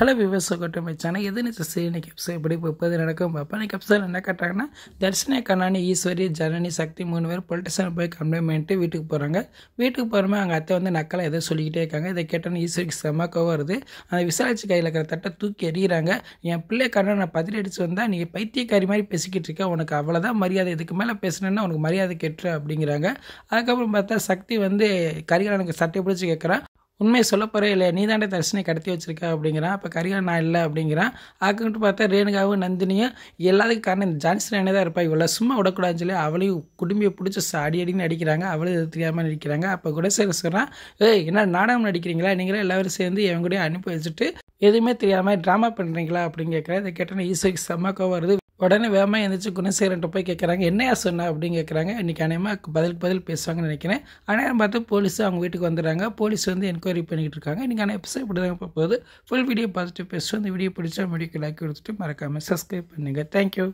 hello விவசாய கட்டுமை channel எது நிச்சயம் இன்னைக்கு கெப்ஸை எப்படி இப்போது நடக்கும் அப்போ கெப்ஸில் என்ன கேட்டாங்கன்னா தர்ஷனா கண்ணாணி ஈஸ்வரி ஜனனி சக்தி மூணு பேர் பொலிட்டிஷன் போய் கம்ப்ளைண்ட் பண்ணிட்டு வீட்டுக்கு போகிறாங்க வீட்டுக்கு போகிறோமே அவங்க அத்தை வந்து நக்கலை எதோ சொல்லிக்கிட்டே இருக்காங்க இதை கேட்டோன்னு ஈஸ்வரிக்கு செம்மக்கோ வருது அந்த விசாரிச்சு கையில் இருக்கிற தட்டை தூக்கி எறிகிறாங்க என் பிள்ளை கண்ணை நான் பதில் அடித்து வந்தால் நீங்கள் பைத்தியக்காரி மாதிரி பேசிக்கிட்டு இருக்க உனக்கு அவ்வளோதான் மரியாதை இதுக்கு மேலே பேசினேன்னா உனக்கு மரியாதை கெட்டுரு அப்படிங்கிறாங்க அதுக்கப்புறம் பார்த்தா சக்தி வந்து கரிகாலனுக்கு சட்டை பிடிச்சி கேட்குறான் உண்மையை சொல்ல போகிறே இல்லை நீ தாண்டே தரிசனை கடத்தி வச்சிருக்க அப்படிங்கிறான் அப்போ கரிகால் நான் இல்லை அப்படிங்கிறான் ஆக்கிட்டு பார்த்தா ரேணுகாவும் நந்தினியும் எல்லாத்துக்கும் காரணம் இந்த ஜான்சன் ராணி தான் இருப்பா இவ்வளோ சும்மா விடக்கூடாதுன்னு சொல்லி அவளையும் குடும்பியை பிடிச்சி அடி அடின்னு நடிக்கிறாங்க அவளும் தெரியாமல் நடிக்கிறாங்க அப்போ கூட சரி சொல்கிறான் ஏய் என்ன நாடகம் நடிக்கிறீங்களா நீங்களே எல்லாரும் சேர்ந்து எவங்க கூட அனுப்பி வச்சுட்டு எதுவுமே தெரியாமல் ட்ராமா பண்ணுறீங்களா அப்படின்னு கேட்குறேன் இதை கேட்டால் ஈஸோக்கு செம்மக்கோ வருது உடனே வேகமாக எழுந்திரிச்சு குணசேகரன்ட்ட போய் கேட்குறாங்க என்னையா சொன்ன அப்படின்னு கேட்குறாங்க இன்றைக்கி அநேகமாக பதிலுக்கு பதில் பேசுவாங்கன்னு நினைக்கிறேன் ஆனால் பார்த்து போலீஸ் அவங்க வீட்டுக்கு வந்துடுறாங்க போலீஸ் வந்து என்கொயரி பண்ணிக்கிட்டு இருக்காங்க இன்றைக்கி ஆனால் எபிசோட் இப்படி தான் போகுது ஃபுல் வீடியோ பார்த்துட்டு பேசுவோம் இந்த வீடியோ பிடிச்சா வீடியோக்கு லைக் கொடுத்துட்டு மறக்காமல் சப்ஸ்கிரைப் பண்ணுங்கள் தேங்க்யூ